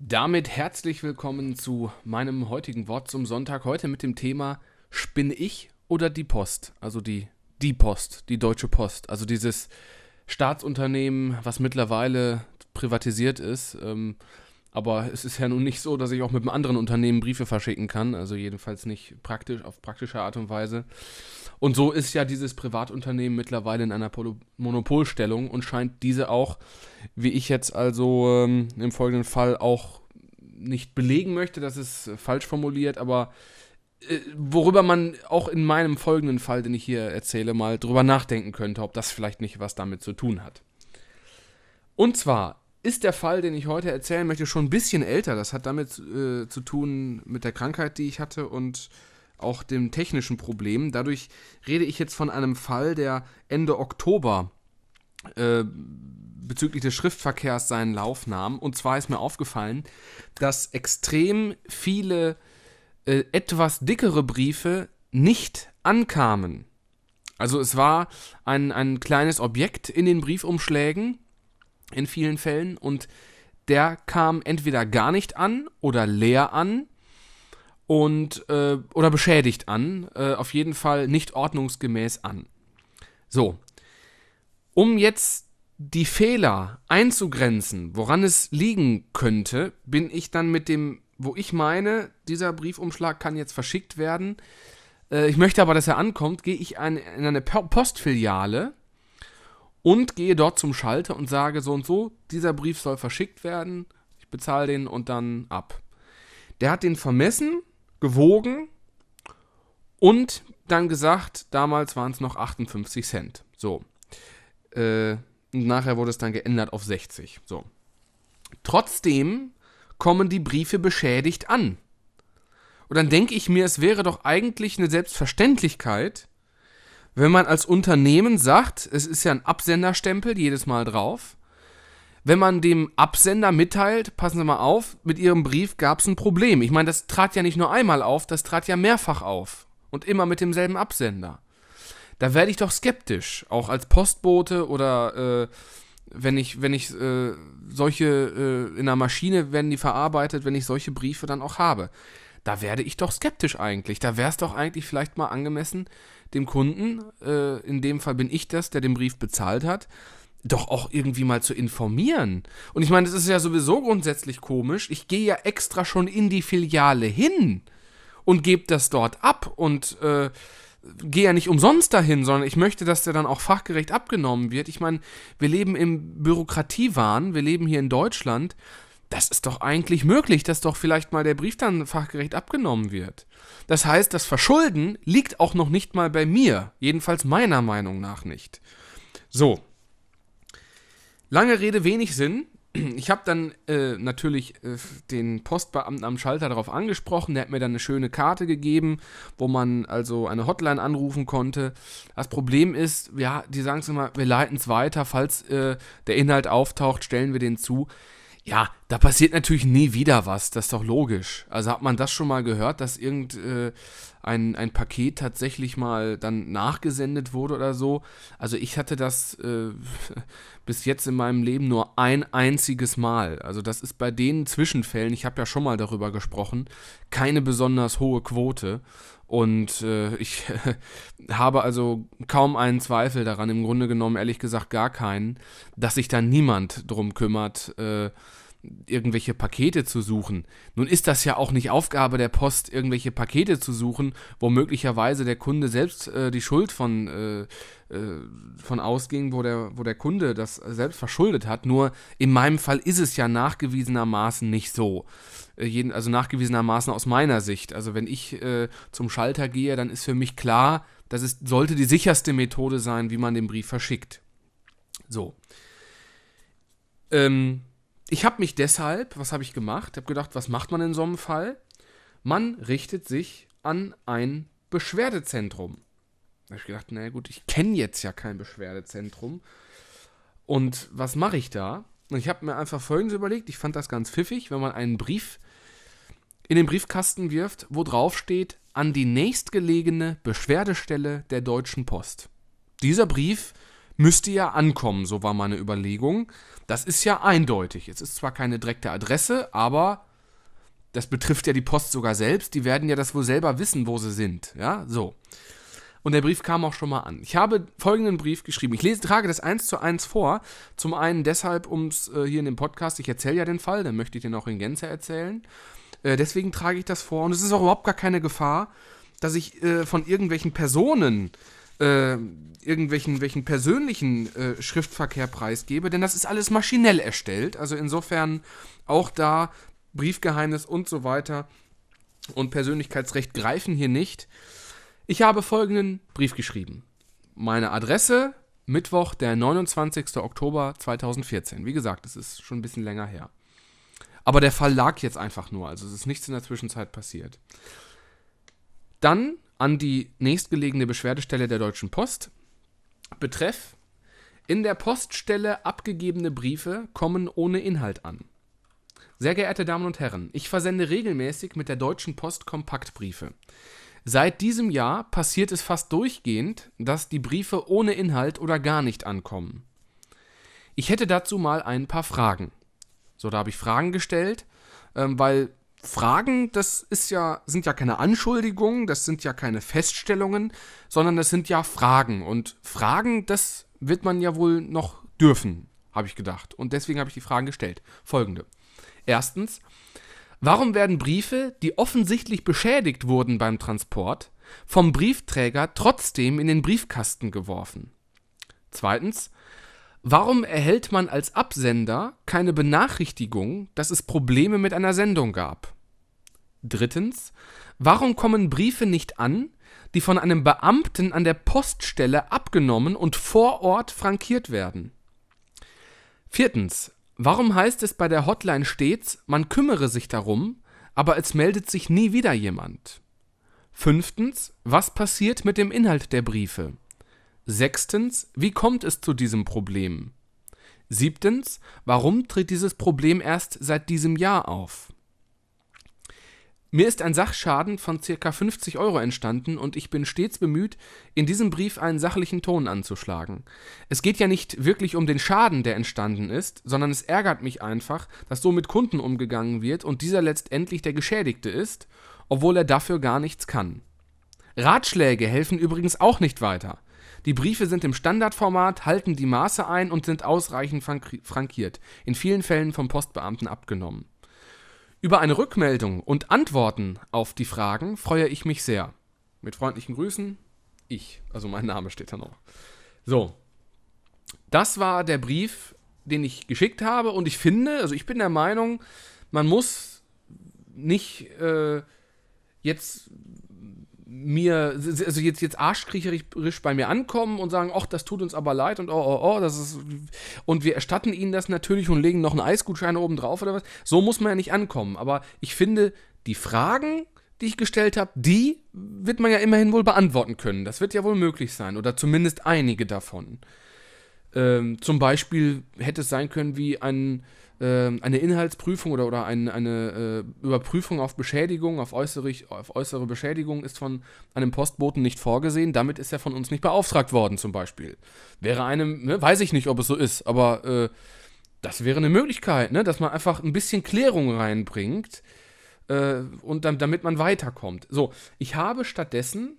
Damit herzlich willkommen zu meinem heutigen Wort zum Sonntag. Heute mit dem Thema Spinne ich oder die Post? Also die, die Post, die Deutsche Post. Also dieses Staatsunternehmen, was mittlerweile privatisiert ist. Ähm, aber es ist ja nun nicht so, dass ich auch mit einem anderen Unternehmen Briefe verschicken kann. Also jedenfalls nicht praktisch, auf praktische Art und Weise. Und so ist ja dieses Privatunternehmen mittlerweile in einer Pol Monopolstellung und scheint diese auch, wie ich jetzt also ähm, im folgenden Fall auch nicht belegen möchte, das ist äh, falsch formuliert, aber äh, worüber man auch in meinem folgenden Fall, den ich hier erzähle, mal drüber nachdenken könnte, ob das vielleicht nicht was damit zu tun hat. Und zwar ist der Fall, den ich heute erzählen möchte, schon ein bisschen älter. Das hat damit äh, zu tun mit der Krankheit, die ich hatte und auch dem technischen Problem. Dadurch rede ich jetzt von einem Fall, der Ende Oktober äh, bezüglich des Schriftverkehrs seinen Lauf nahm. Und zwar ist mir aufgefallen, dass extrem viele äh, etwas dickere Briefe nicht ankamen. Also es war ein, ein kleines Objekt in den Briefumschlägen in vielen Fällen. Und der kam entweder gar nicht an oder leer an und äh, oder beschädigt an, äh, auf jeden Fall nicht ordnungsgemäß an. So, um jetzt die Fehler einzugrenzen, woran es liegen könnte, bin ich dann mit dem, wo ich meine, dieser Briefumschlag kann jetzt verschickt werden. Äh, ich möchte aber, dass er ankommt, gehe ich in eine Postfiliale und gehe dort zum Schalter und sage so und so, dieser Brief soll verschickt werden, ich bezahle den und dann ab. Der hat den vermessen, gewogen und dann gesagt, damals waren es noch 58 Cent. So. Äh, nachher wurde es dann geändert auf 60. So. Trotzdem kommen die Briefe beschädigt an. Und dann denke ich mir, es wäre doch eigentlich eine Selbstverständlichkeit, wenn man als Unternehmen sagt, es ist ja ein Absenderstempel jedes Mal drauf, wenn man dem Absender mitteilt, passen Sie mal auf, mit Ihrem Brief gab es ein Problem. Ich meine, das trat ja nicht nur einmal auf, das trat ja mehrfach auf und immer mit demselben Absender. Da werde ich doch skeptisch, auch als Postbote oder äh, wenn ich, wenn ich äh, solche, äh, in der Maschine werden die verarbeitet, wenn ich solche Briefe dann auch habe. Da werde ich doch skeptisch eigentlich. Da wäre es doch eigentlich vielleicht mal angemessen, dem Kunden, äh, in dem Fall bin ich das, der den Brief bezahlt hat, doch auch irgendwie mal zu informieren. Und ich meine, das ist ja sowieso grundsätzlich komisch. Ich gehe ja extra schon in die Filiale hin und gebe das dort ab und äh, gehe ja nicht umsonst dahin, sondern ich möchte, dass der dann auch fachgerecht abgenommen wird. Ich meine, wir leben im Bürokratiewahn, wir leben hier in Deutschland das ist doch eigentlich möglich, dass doch vielleicht mal der Brief dann fachgerecht abgenommen wird. Das heißt, das Verschulden liegt auch noch nicht mal bei mir, jedenfalls meiner Meinung nach nicht. So, lange Rede, wenig Sinn. Ich habe dann äh, natürlich äh, den Postbeamten am Schalter darauf angesprochen. Der hat mir dann eine schöne Karte gegeben, wo man also eine Hotline anrufen konnte. Das Problem ist, ja, die sagen es immer, wir leiten es weiter. Falls äh, der Inhalt auftaucht, stellen wir den zu. Ja, da passiert natürlich nie wieder was, das ist doch logisch. Also hat man das schon mal gehört, dass irgendein äh, ein, Paket tatsächlich mal dann nachgesendet wurde oder so? Also ich hatte das äh, bis jetzt in meinem Leben nur ein einziges Mal. Also das ist bei den Zwischenfällen, ich habe ja schon mal darüber gesprochen, keine besonders hohe Quote. Und äh, ich habe also kaum einen Zweifel daran, im Grunde genommen ehrlich gesagt gar keinen, dass sich da niemand drum kümmert äh, irgendwelche Pakete zu suchen. Nun ist das ja auch nicht Aufgabe der Post, irgendwelche Pakete zu suchen, wo möglicherweise der Kunde selbst äh, die Schuld von, äh, äh von ausging, wo der, wo der Kunde das selbst verschuldet hat. Nur in meinem Fall ist es ja nachgewiesenermaßen nicht so. Äh, also nachgewiesenermaßen aus meiner Sicht. Also wenn ich äh, zum Schalter gehe, dann ist für mich klar, das ist, sollte die sicherste Methode sein, wie man den Brief verschickt. So. Ähm, ich habe mich deshalb, was habe ich gemacht? Ich habe gedacht, was macht man in so einem Fall? Man richtet sich an ein Beschwerdezentrum. Da habe ich gedacht, naja gut, ich kenne jetzt ja kein Beschwerdezentrum. Und was mache ich da? Und ich habe mir einfach Folgendes überlegt. Ich fand das ganz pfiffig, wenn man einen Brief in den Briefkasten wirft, wo drauf steht, an die nächstgelegene Beschwerdestelle der Deutschen Post. Dieser Brief müsste ja ankommen, so war meine Überlegung. Das ist ja eindeutig. Es ist zwar keine direkte Adresse, aber das betrifft ja die Post sogar selbst. Die werden ja das wohl selber wissen, wo sie sind. Ja, so. Und der Brief kam auch schon mal an. Ich habe folgenden Brief geschrieben. Ich lese, trage das eins zu eins vor. Zum einen deshalb, um es äh, hier in dem Podcast, ich erzähle ja den Fall, dann möchte ich den auch in Gänze erzählen. Äh, deswegen trage ich das vor. Und es ist auch überhaupt gar keine Gefahr, dass ich äh, von irgendwelchen Personen äh, irgendwelchen welchen persönlichen äh, Schriftverkehr preisgebe, denn das ist alles maschinell erstellt. Also insofern auch da Briefgeheimnis und so weiter und Persönlichkeitsrecht greifen hier nicht. Ich habe folgenden Brief geschrieben. Meine Adresse, Mittwoch, der 29. Oktober 2014. Wie gesagt, es ist schon ein bisschen länger her. Aber der Fall lag jetzt einfach nur, also es ist nichts in der Zwischenzeit passiert. Dann an die nächstgelegene Beschwerdestelle der Deutschen Post. Betreff: In der Poststelle abgegebene Briefe kommen ohne Inhalt an. Sehr geehrte Damen und Herren, ich versende regelmäßig mit der Deutschen Post Kompaktbriefe. Seit diesem Jahr passiert es fast durchgehend, dass die Briefe ohne Inhalt oder gar nicht ankommen. Ich hätte dazu mal ein paar Fragen. So, da habe ich Fragen gestellt, ähm, weil Fragen, das ist ja, sind ja keine Anschuldigungen, das sind ja keine Feststellungen, sondern das sind ja Fragen. Und Fragen, das wird man ja wohl noch dürfen, habe ich gedacht. Und deswegen habe ich die Fragen gestellt. Folgende. Erstens, warum werden Briefe, die offensichtlich beschädigt wurden beim Transport, vom Briefträger trotzdem in den Briefkasten geworfen? Zweitens, Warum erhält man als Absender keine Benachrichtigung, dass es Probleme mit einer Sendung gab? Drittens, warum kommen Briefe nicht an, die von einem Beamten an der Poststelle abgenommen und vor Ort frankiert werden? Viertens, warum heißt es bei der Hotline stets, man kümmere sich darum, aber es meldet sich nie wieder jemand? Fünftens, was passiert mit dem Inhalt der Briefe? Sechstens, wie kommt es zu diesem Problem? Siebtens, warum tritt dieses Problem erst seit diesem Jahr auf? Mir ist ein Sachschaden von ca. 50 Euro entstanden und ich bin stets bemüht, in diesem Brief einen sachlichen Ton anzuschlagen. Es geht ja nicht wirklich um den Schaden, der entstanden ist, sondern es ärgert mich einfach, dass so mit Kunden umgegangen wird und dieser letztendlich der Geschädigte ist, obwohl er dafür gar nichts kann. Ratschläge helfen übrigens auch nicht weiter. Die Briefe sind im Standardformat, halten die Maße ein und sind ausreichend frankiert, in vielen Fällen vom Postbeamten abgenommen. Über eine Rückmeldung und Antworten auf die Fragen freue ich mich sehr. Mit freundlichen Grüßen, ich. Also mein Name steht da noch. So. Das war der Brief, den ich geschickt habe. Und ich finde, also ich bin der Meinung, man muss nicht äh, jetzt mir, also jetzt, jetzt arschkriecherisch bei mir ankommen und sagen, ach, das tut uns aber leid und oh, oh, oh, das ist, und wir erstatten ihnen das natürlich und legen noch einen Eisgutschein oben drauf oder was. So muss man ja nicht ankommen. Aber ich finde, die Fragen, die ich gestellt habe, die wird man ja immerhin wohl beantworten können. Das wird ja wohl möglich sein oder zumindest einige davon. Ähm, zum Beispiel hätte es sein können, wie ein, ähm, eine Inhaltsprüfung oder, oder ein, eine äh, Überprüfung auf Beschädigung, auf äußere, auf äußere Beschädigung ist von einem Postboten nicht vorgesehen. Damit ist er von uns nicht beauftragt worden, zum Beispiel. Wäre einem, ne, weiß ich nicht, ob es so ist, aber äh, das wäre eine Möglichkeit, ne, dass man einfach ein bisschen Klärung reinbringt äh, und dann, damit man weiterkommt. So, ich habe stattdessen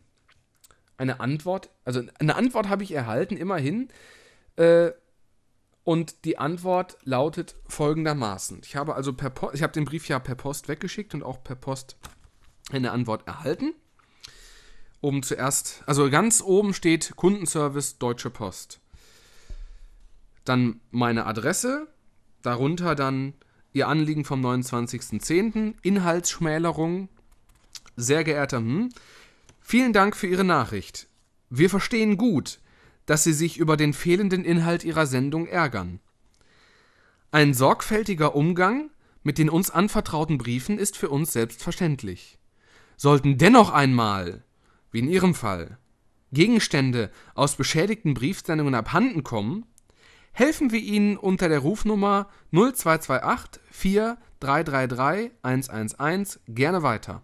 eine Antwort, also eine Antwort habe ich erhalten, immerhin Äh, und die Antwort lautet folgendermaßen. Ich habe also per Post, ich habe den Brief ja per Post weggeschickt und auch per Post eine Antwort erhalten. Oben zuerst, also ganz oben steht Kundenservice Deutsche Post. Dann meine Adresse, darunter dann Ihr Anliegen vom 29.10. Inhaltsschmälerung. Sehr geehrter, hm, vielen Dank für Ihre Nachricht. Wir verstehen gut, dass sie sich über den fehlenden Inhalt ihrer Sendung ärgern. Ein sorgfältiger Umgang mit den uns anvertrauten Briefen ist für uns selbstverständlich. Sollten dennoch einmal, wie in Ihrem Fall, Gegenstände aus beschädigten Briefsendungen abhanden kommen helfen wir Ihnen unter der Rufnummer 0228 4333 111 gerne weiter.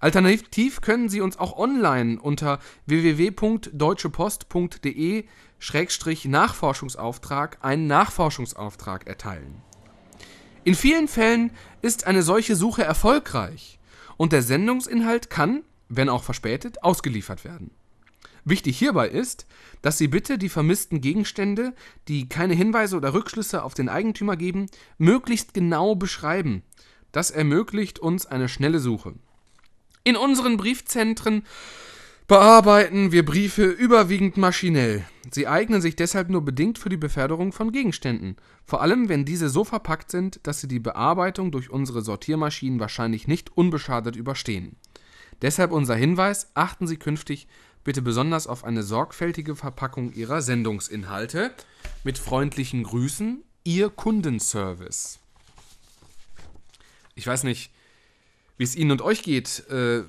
Alternativ können Sie uns auch online unter www.deutschepost.de-nachforschungsauftrag einen Nachforschungsauftrag erteilen. In vielen Fällen ist eine solche Suche erfolgreich und der Sendungsinhalt kann, wenn auch verspätet, ausgeliefert werden. Wichtig hierbei ist, dass Sie bitte die vermissten Gegenstände, die keine Hinweise oder Rückschlüsse auf den Eigentümer geben, möglichst genau beschreiben. Das ermöglicht uns eine schnelle Suche. In unseren Briefzentren bearbeiten wir Briefe überwiegend maschinell. Sie eignen sich deshalb nur bedingt für die Beförderung von Gegenständen, vor allem wenn diese so verpackt sind, dass sie die Bearbeitung durch unsere Sortiermaschinen wahrscheinlich nicht unbeschadet überstehen. Deshalb unser Hinweis, achten Sie künftig bitte besonders auf eine sorgfältige Verpackung Ihrer Sendungsinhalte. Mit freundlichen Grüßen, Ihr Kundenservice. Ich weiß nicht, wie es Ihnen und euch geht, äh,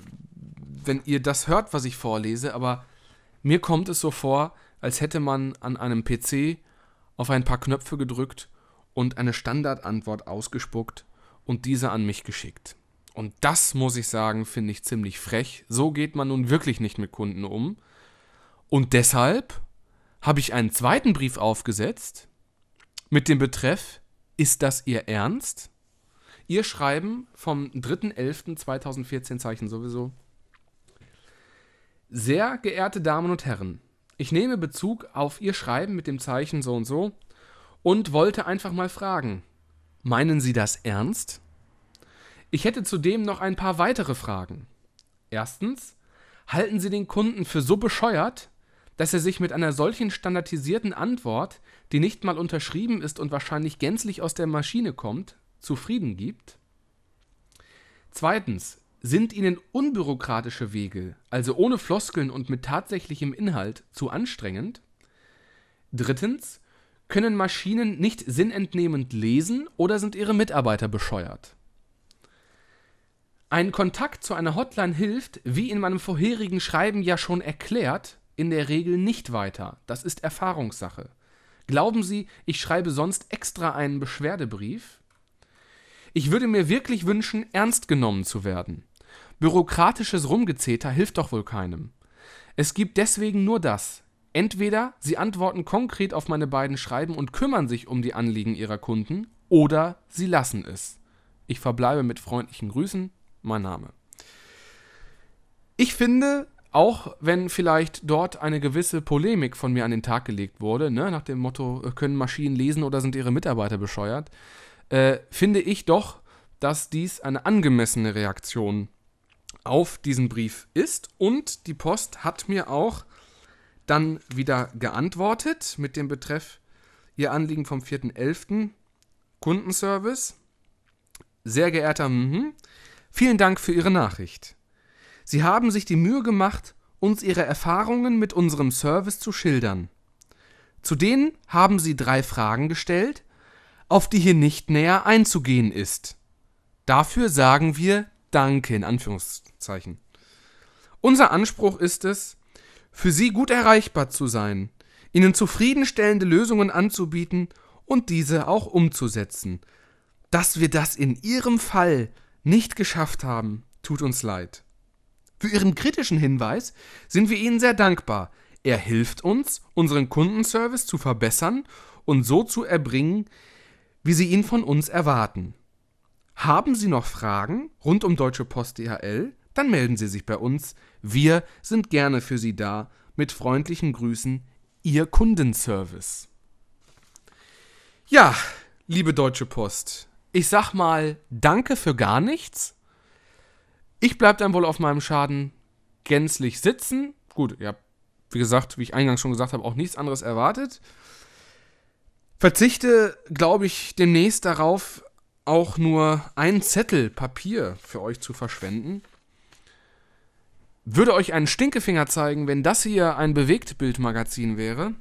wenn ihr das hört, was ich vorlese, aber mir kommt es so vor, als hätte man an einem PC auf ein paar Knöpfe gedrückt und eine Standardantwort ausgespuckt und diese an mich geschickt. Und das muss ich sagen, finde ich ziemlich frech. So geht man nun wirklich nicht mit Kunden um. Und deshalb habe ich einen zweiten Brief aufgesetzt mit dem Betreff, ist das Ihr Ernst? Ihr Schreiben vom 3.11.2014 Zeichen sowieso. Sehr geehrte Damen und Herren, ich nehme Bezug auf Ihr Schreiben mit dem Zeichen so und so und wollte einfach mal fragen, meinen Sie das ernst? Ich hätte zudem noch ein paar weitere Fragen. Erstens, halten Sie den Kunden für so bescheuert, dass er sich mit einer solchen standardisierten Antwort, die nicht mal unterschrieben ist und wahrscheinlich gänzlich aus der Maschine kommt, zufrieden gibt? Zweitens, sind Ihnen unbürokratische Wege, also ohne Floskeln und mit tatsächlichem Inhalt, zu anstrengend? Drittens, können Maschinen nicht sinnentnehmend lesen oder sind ihre Mitarbeiter bescheuert? Ein Kontakt zu einer Hotline hilft, wie in meinem vorherigen Schreiben ja schon erklärt, in der Regel nicht weiter. Das ist Erfahrungssache. Glauben Sie, ich schreibe sonst extra einen Beschwerdebrief? Ich würde mir wirklich wünschen, ernst genommen zu werden. Bürokratisches Rumgezeter hilft doch wohl keinem. Es gibt deswegen nur das. Entweder Sie antworten konkret auf meine beiden Schreiben und kümmern sich um die Anliegen Ihrer Kunden, oder Sie lassen es. Ich verbleibe mit freundlichen Grüßen, mein Name. Ich finde, auch wenn vielleicht dort eine gewisse Polemik von mir an den Tag gelegt wurde, ne, nach dem Motto, äh, können Maschinen lesen oder sind ihre Mitarbeiter bescheuert, äh, finde ich doch, dass dies eine angemessene Reaktion auf diesen Brief ist. Und die Post hat mir auch dann wieder geantwortet mit dem Betreff Ihr Anliegen vom 4.11. Kundenservice. Sehr geehrter, mhm. Vielen Dank für Ihre Nachricht. Sie haben sich die Mühe gemacht, uns Ihre Erfahrungen mit unserem Service zu schildern. Zu denen haben Sie drei Fragen gestellt, auf die hier nicht näher einzugehen ist. Dafür sagen wir Danke in Anführungszeichen. Unser Anspruch ist es, für Sie gut erreichbar zu sein, Ihnen zufriedenstellende Lösungen anzubieten und diese auch umzusetzen. Dass wir das in Ihrem Fall nicht geschafft haben, tut uns leid. Für Ihren kritischen Hinweis sind wir Ihnen sehr dankbar. Er hilft uns, unseren Kundenservice zu verbessern und so zu erbringen, wie Sie ihn von uns erwarten. Haben Sie noch Fragen rund um Deutsche Post DHL? Dann melden Sie sich bei uns. Wir sind gerne für Sie da. Mit freundlichen Grüßen, Ihr Kundenservice. Ja, liebe Deutsche Post, ich sag mal, danke für gar nichts. Ich bleib dann wohl auf meinem Schaden gänzlich sitzen. Gut, ihr habt, wie gesagt, wie ich eingangs schon gesagt habe, auch nichts anderes erwartet. Verzichte, glaube ich, demnächst darauf, auch nur einen Zettel Papier für euch zu verschwenden. Würde euch einen Stinkefinger zeigen, wenn das hier ein Bewegtbildmagazin wäre.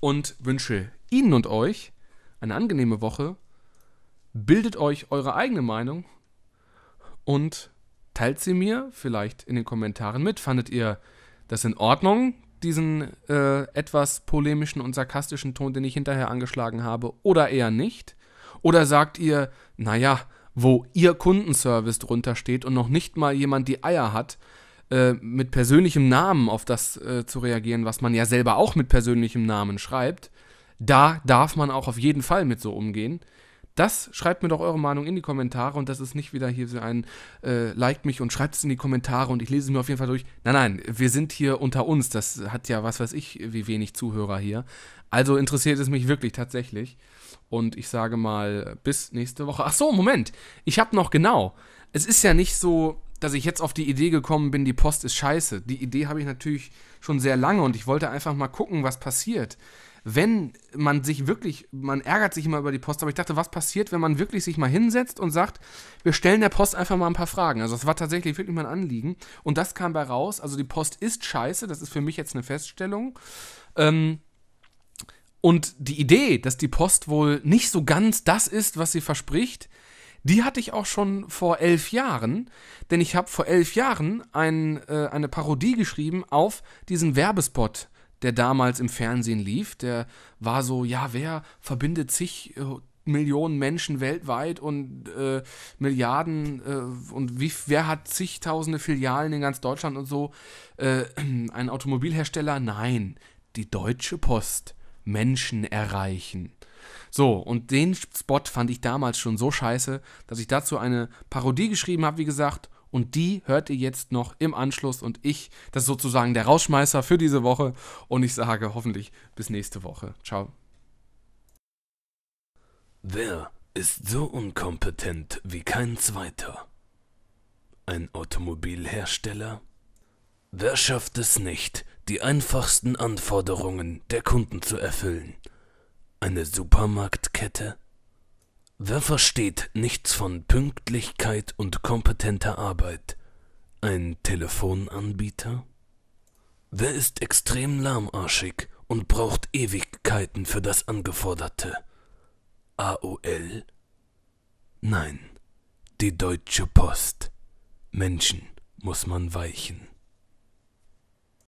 Und wünsche Ihnen und euch eine angenehme Woche bildet euch eure eigene Meinung und teilt sie mir vielleicht in den Kommentaren mit. Fandet ihr das in Ordnung, diesen äh, etwas polemischen und sarkastischen Ton, den ich hinterher angeschlagen habe, oder eher nicht? Oder sagt ihr, naja, wo ihr Kundenservice drunter steht und noch nicht mal jemand die Eier hat, äh, mit persönlichem Namen auf das äh, zu reagieren, was man ja selber auch mit persönlichem Namen schreibt, da darf man auch auf jeden Fall mit so umgehen. Das schreibt mir doch eure Meinung in die Kommentare und das ist nicht wieder hier so ein äh, Like mich und schreibt es in die Kommentare und ich lese es mir auf jeden Fall durch. Nein, nein, wir sind hier unter uns. Das hat ja was weiß ich, wie wenig Zuhörer hier. Also interessiert es mich wirklich tatsächlich. Und ich sage mal, bis nächste Woche. Ach so, Moment. Ich habe noch genau. Es ist ja nicht so, dass ich jetzt auf die Idee gekommen bin, die Post ist scheiße. Die Idee habe ich natürlich schon sehr lange und ich wollte einfach mal gucken, was passiert wenn man sich wirklich, man ärgert sich immer über die Post, aber ich dachte, was passiert, wenn man wirklich sich mal hinsetzt und sagt, wir stellen der Post einfach mal ein paar Fragen. Also das war tatsächlich wirklich mein Anliegen. Und das kam bei raus. Also die Post ist scheiße, das ist für mich jetzt eine Feststellung. Ähm, und die Idee, dass die Post wohl nicht so ganz das ist, was sie verspricht, die hatte ich auch schon vor elf Jahren, denn ich habe vor elf Jahren ein, äh, eine Parodie geschrieben auf diesen Werbespot der damals im Fernsehen lief. Der war so, ja, wer verbindet sich äh, Millionen Menschen weltweit und äh, Milliarden äh, und wie, wer hat zigtausende Filialen in ganz Deutschland und so? Äh, ein Automobilhersteller? Nein, die Deutsche Post. Menschen erreichen. So, und den Spot fand ich damals schon so scheiße, dass ich dazu eine Parodie geschrieben habe, wie gesagt, und die hört ihr jetzt noch im Anschluss und ich, das ist sozusagen der Rauschmeißer für diese Woche. Und ich sage hoffentlich bis nächste Woche. Ciao. Wer ist so unkompetent wie kein zweiter? Ein Automobilhersteller? Wer schafft es nicht, die einfachsten Anforderungen der Kunden zu erfüllen? Eine Supermarktkette? Wer versteht nichts von Pünktlichkeit und kompetenter Arbeit? Ein Telefonanbieter? Wer ist extrem lahmarschig und braucht Ewigkeiten für das Angeforderte? AOL? Nein, die Deutsche Post. Menschen muss man weichen.